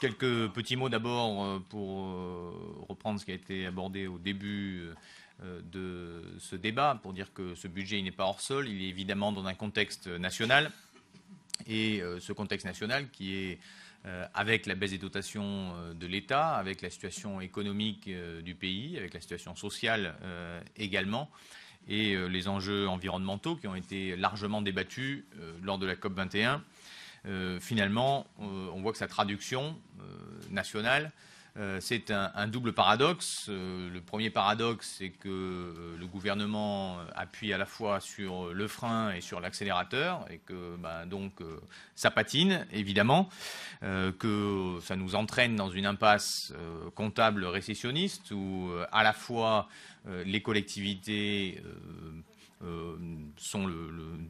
Quelques petits mots d'abord euh, pour euh, reprendre ce qui a été abordé au début euh, de ce débat, pour dire que ce budget n'est pas hors sol, il est évidemment dans un contexte national. Et ce contexte national qui est avec la baisse des dotations de l'État, avec la situation économique du pays, avec la situation sociale également, et les enjeux environnementaux qui ont été largement débattus lors de la COP 21. Euh, finalement, euh, on voit que sa traduction euh, nationale, c'est un, double paradoxe. le premier paradoxe, c'est que le gouvernement appuie à la fois sur le frein et sur l'accélérateur, et que ben, donc ça patine, évidemment, que ça nous entraîne dans une impasse comptable récessionniste, où à la fois les collectivités euh, sont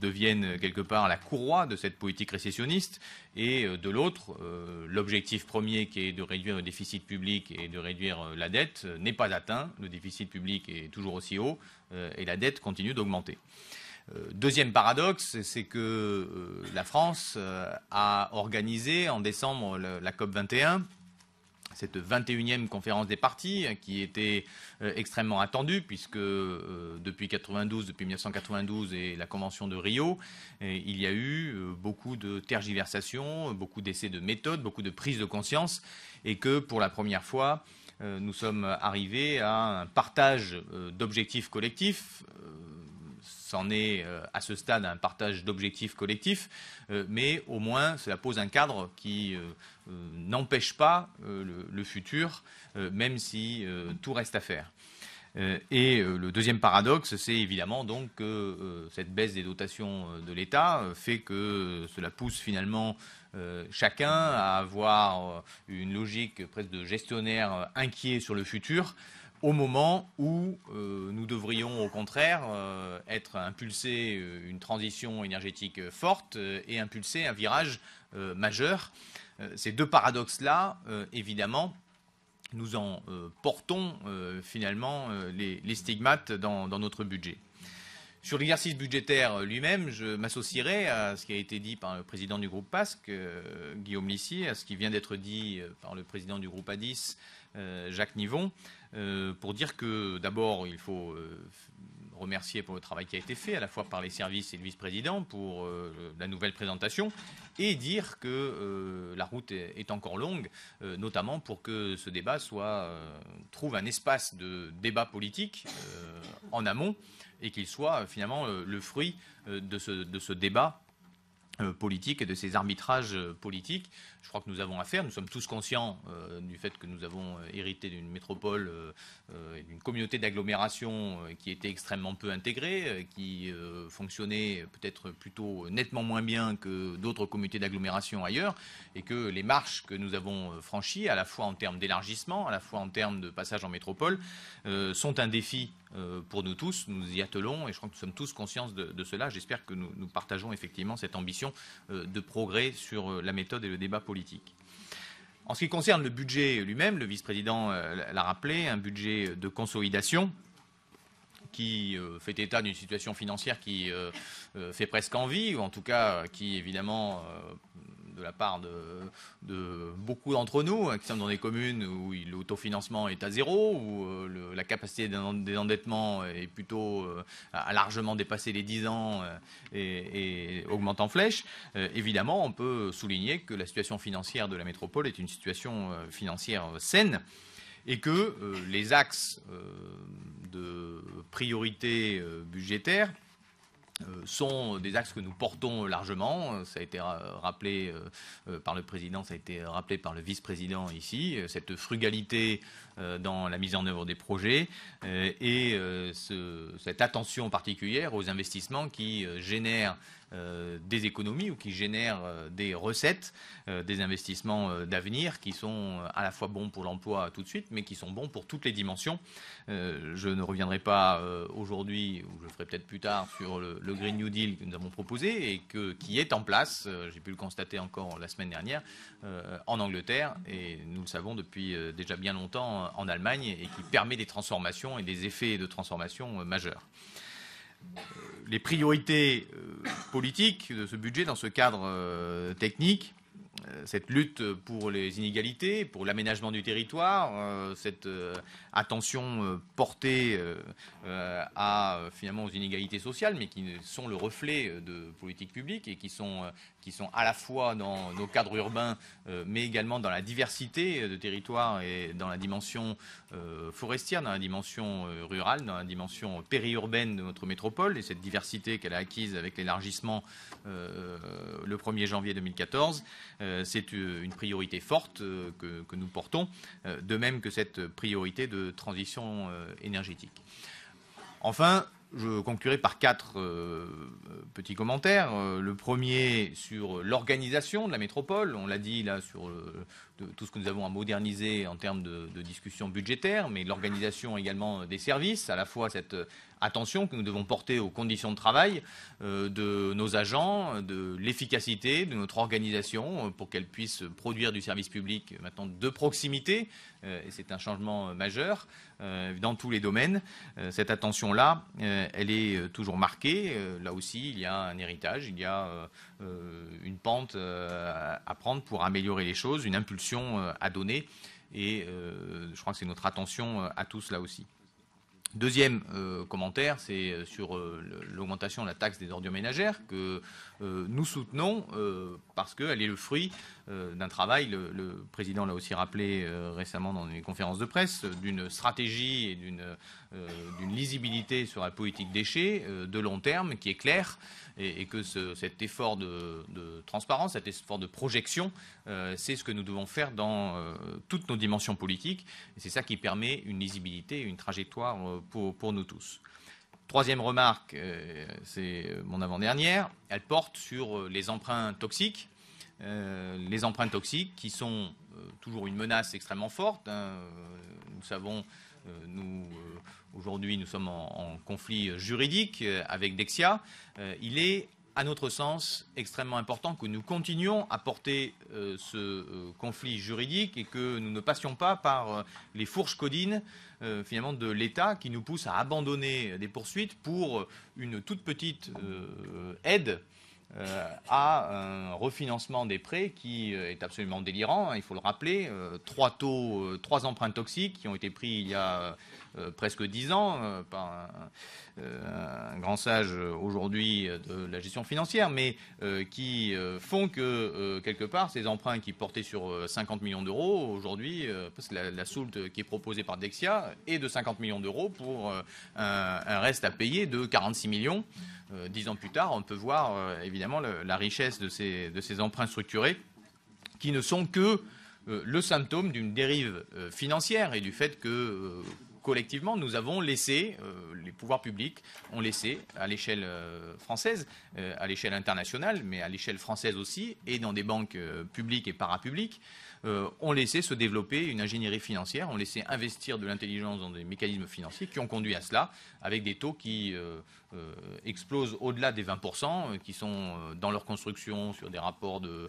deviennent quelque part la courroie de cette politique récessionniste, et euh, de l'autre, euh, l'objectif premier qui est de réduire le déficit public et de réduire la dette n'est pas atteint, le déficit public est toujours aussi haut, et la dette continue d'augmenter. Deuxième paradoxe, c'est que la France a organisé en décembre la COP 21 cette 21e conférence des partis hein, qui était euh, extrêmement attendue puisque euh, depuis 92, depuis 1992 et la convention de Rio, euh, il y a eu beaucoup de tergiversations, beaucoup d'essais de méthodes, beaucoup de prises de conscience et que pour la première fois, nous sommes arrivés à un partage d'objectifs collectifs c'en est euh, à ce stade un partage d'objectifs collectifs, euh, mais au moins cela pose un cadre qui euh, n'empêche pas le, le, futur, même si tout reste à faire. Et le deuxième paradoxe, c'est évidemment donc que cette baisse des dotations de l'État fait que cela pousse finalement euh, chacun à avoir euh, une logique presque de gestionnaire euh, inquiet sur le futur au moment où nous devrions au contraire être impulsé une transition énergétique forte et impulser un virage majeur. ces deux paradoxes-là, évidemment, nous en portons finalement les, stigmates dans notre budget. Sur l'exercice budgétaire euh, lui-même, je m'associerai à ce qui a été dit par le président du groupe PASC, euh, Guillaume Lissier, à ce qui vient d'être dit euh, par le président du groupe ADIS, Jacques Nivon, pour dire que d'abord, il faut remercier pour le travail qui a été fait, à la fois par les services et le vice-président pour euh, la nouvelle présentation, et dire que euh, la route est, encore longue, euh, notamment pour que ce débat soit, trouve un espace de débat politique en amont et qu'il soit finalement le fruit de ce, de ce débat euh, politique et de ces arbitrages euh, politiques. Je crois que nous avons affaire, nous sommes tous conscients euh, du fait que nous avons hérité d'une métropole d'une communauté d'agglomération qui était extrêmement peu intégrée, qui fonctionnait peut-être plutôt nettement moins bien que d'autres communautés d'agglomération ailleurs, et que les marches que nous avons franchies, à la fois en termes d'élargissement, à la fois en termes de passage en métropole, sont un défi euh, pour nous tous. Nous y attelons et je crois que nous sommes tous conscients de, cela. J'espère que nous, partageons effectivement cette ambition euh, de progrès sur euh, la méthode et le débat politique. En ce qui concerne le budget lui-même, le vice-président l'a rappelé, un budget de consolidation qui fait état d'une situation financière qui fait presque envie, ou en tout cas qui évidemment de la part de, beaucoup d'entre nous, hein, qui sommes dans des communes où l'autofinancement est à zéro, où euh, la capacité d'endettement est plutôt euh, a largement dépassé les 10 ans euh, et, et, augmente en flèche, évidemment, on peut souligner que la situation financière de la métropole est une situation financière saine et que les axes de priorité budgétaire euh, sont des axes que nous portons largement. Ça a été euh, rappelé euh, par le président, ça a été rappelé par le vice-président ici, cette frugalité dans la mise en œuvre des projets et cette attention particulière aux investissements qui génèrent euh, des économies ou qui génèrent euh, des recettes, euh, des investissements d'avenir qui sont à la fois bons pour l'emploi tout de suite, mais qui sont bons pour toutes les dimensions. je ne reviendrai pas aujourd'hui, ou je le ferai peut-être plus tard, sur le, Green New Deal que nous avons proposé et que, qui est en place, j'ai pu le constater encore la semaine dernière, en Angleterre, et nous le savons depuis déjà bien longtemps en Allemagne, et qui permet des transformations et des effets de transformation majeurs les priorités euh, politiques de ce budget dans ce cadre euh, technique euh, cette lutte pour les inégalités, pour l'aménagement du territoire, euh, cette euh, attention portée finalement aux inégalités sociales, mais qui sont le reflet de politiques publiques et qui sont qui sont à la fois dans nos cadres urbains, mais également dans la diversité de territoires et dans la dimension forestière, dans la dimension rurale, dans la dimension périurbaine de notre métropole et cette diversité qu'elle a acquise avec l'élargissement le 1er janvier 2014 euh, c'est euh, une priorité forte euh, que, nous portons, de même que cette priorité de transition énergétique. Enfin, je conclurai par quatre petits commentaires. Le premier sur l'organisation de la métropole. On l'a dit là sur tout ce que nous avons à moderniser en termes de, de discussion budgétaire, mais l'organisation également des services, à la fois cette attention que nous devons porter aux conditions de travail euh, de nos agents, de l'efficacité de notre organisation euh, pour qu'elle puisse produire du service public euh, maintenant de proximité, et c'est un changement majeur dans tous les domaines. cette attention-là, elle est toujours marquée. là aussi, il y a un héritage, il y a une pente à prendre pour améliorer les choses, une impulsion à donner, et je crois que c'est notre attention à tous là aussi. Deuxième euh, commentaire, c'est euh, sur euh, l'augmentation de la taxe des ordures ménagères que nous soutenons parce qu'elle est le fruit d'un travail, le, président l'a aussi rappelé récemment dans une conférence de presse, d'une stratégie et d'une lisibilité sur la politique déchets de long terme qui est claire et, que cet effort de, transparence, cet effort de projection euh, c'est ce que nous devons faire dans euh, toutes nos dimensions politiques. Et c'est ça qui permet une lisibilité, une trajectoire euh, pour, nous tous. Troisième remarque, c'est mon avant-dernière, elle porte sur les emprunts toxiques. les emprunts toxiques qui sont toujours une menace extrêmement forte. Hein. nous savons, nous, aujourd'hui, nous sommes en, conflit juridique avec Dexia. il est à notre sens, extrêmement important que nous continuions à porter euh, ce euh, conflit juridique et que nous ne passions pas par euh, les fourches codines finalement de l'État qui nous pousse à abandonner des poursuites pour une toute petite aide à un refinancement des prêts qui est absolument délirant, hein, il faut le rappeler. trois taux, trois emprunts toxiques qui ont été pris il y a euh, presque dix ans euh, par euh, un, grand sage aujourd'hui de la gestion financière, mais qui font que, quelque part, ces emprunts qui portaient sur 50 millions d'euros, aujourd'hui, parce que la, soult qui est proposée par Dexia est de 50 millions d'euros pour un, reste à payer de 46 millions. Dix ans plus tard, on peut voir évidemment la richesse de ces, emprunts structurés qui ne sont que le symptôme d'une dérive financière et du fait que, collectivement, nous avons laissé, euh, les pouvoirs publics ont laissé, à l'échelle euh, française, euh, à l'échelle internationale, mais à l'échelle française aussi, et dans des banques publiques et parapubliques, ont laissé se développer une ingénierie financière, ont laissé investir de l'intelligence dans des mécanismes financiers qui ont conduit à cela, avec des taux qui explosent au-delà des 20%, qui sont dans leur construction sur des rapports de,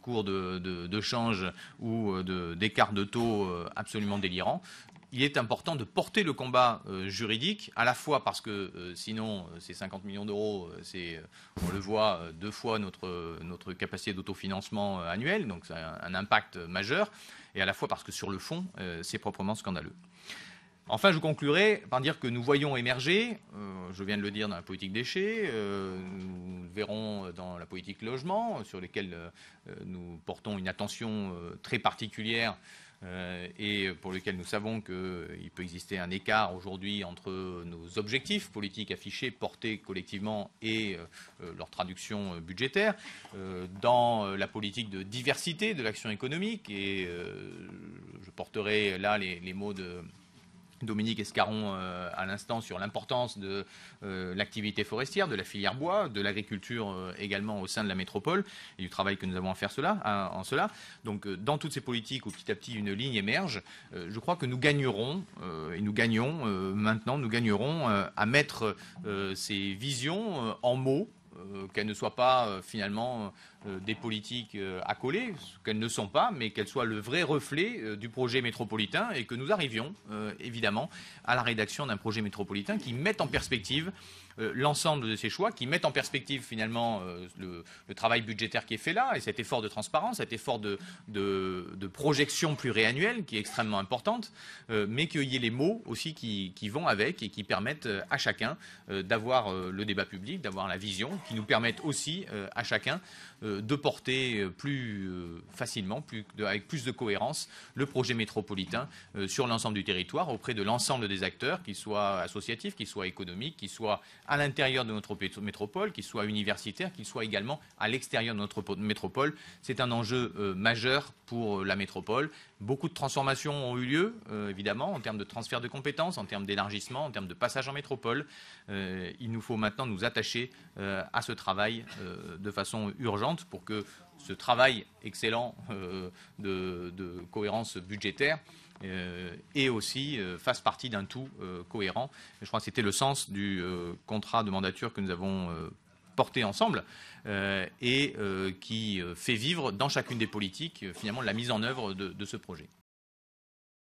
cours de, de change ou d'écart de taux absolument délirants il est important de porter le combat euh, juridique, à la fois parce que euh, sinon, euh, ces 50 millions d'euros, c'est, on le voit, deux fois notre, notre capacité d'autofinancement annuel, donc ça un, un, impact majeur, et à la fois parce que sur le fond, c'est proprement scandaleux. Enfin, je conclurai par dire que nous voyons émerger, je viens de le dire dans la politique déchets, nous le verrons dans la politique logement, sur lesquels nous portons une attention très particulière euh, et pour lequel nous savons qu'il euh, peut exister un écart aujourd'hui entre nos objectifs politiques affichés, portés collectivement, et euh, leur traduction budgétaire, dans la politique de diversité de l'action économique, et je porterai là les mots de Dominique Escaron euh, à l'instant sur l'importance de euh, l'activité forestière, de la filière bois, de l'agriculture euh, également au sein de la métropole et du travail que nous avons à faire en cela. Donc dans toutes ces politiques où petit à petit une ligne émerge, je crois que nous gagnerons et nous gagnons maintenant, nous gagnerons à mettre ces visions en mots euh, qu'elles ne soient pas euh, finalement euh, des politiques accolées, qu'elles ne sont pas, mais qu'elles soient le vrai reflet du projet métropolitain et que nous arrivions évidemment à la rédaction d'un projet métropolitain qui mette en perspective l'ensemble de ces choix, qui mettent en perspective finalement le, travail budgétaire qui est fait là et cet effort de transparence, cet effort de, projection pluriannuelle qui est extrêmement importante, mais qu'il y ait les mots aussi qui, vont avec et qui permettent à chacun d'avoir le débat public, d'avoir la vision permettre permettent aussi euh, à chacun euh, de porter euh, plus facilement, plus, avec plus de cohérence, le projet métropolitain sur l'ensemble du territoire auprès de l'ensemble des acteurs, qu'ils soient associatifs, qu'ils soient économiques, qu'ils soient à l'intérieur de notre métropole, qu'ils soient universitaires, qu'ils soient également à l'extérieur de notre métropole. C'est un enjeu majeur pour la métropole. Beaucoup de transformations ont eu lieu, évidemment, en termes de transfert de compétences, en termes d'élargissement, en termes de passage en métropole. il nous faut maintenant nous attacher à ce ce travail euh, de façon urgente pour que ce travail excellent euh, de, cohérence budgétaire euh, et aussi fasse partie d'un tout cohérent. Je crois que c'était le sens du contrat de mandature que nous avons porté ensemble et qui fait vivre dans chacune des politiques finalement la mise en œuvre de ce projet.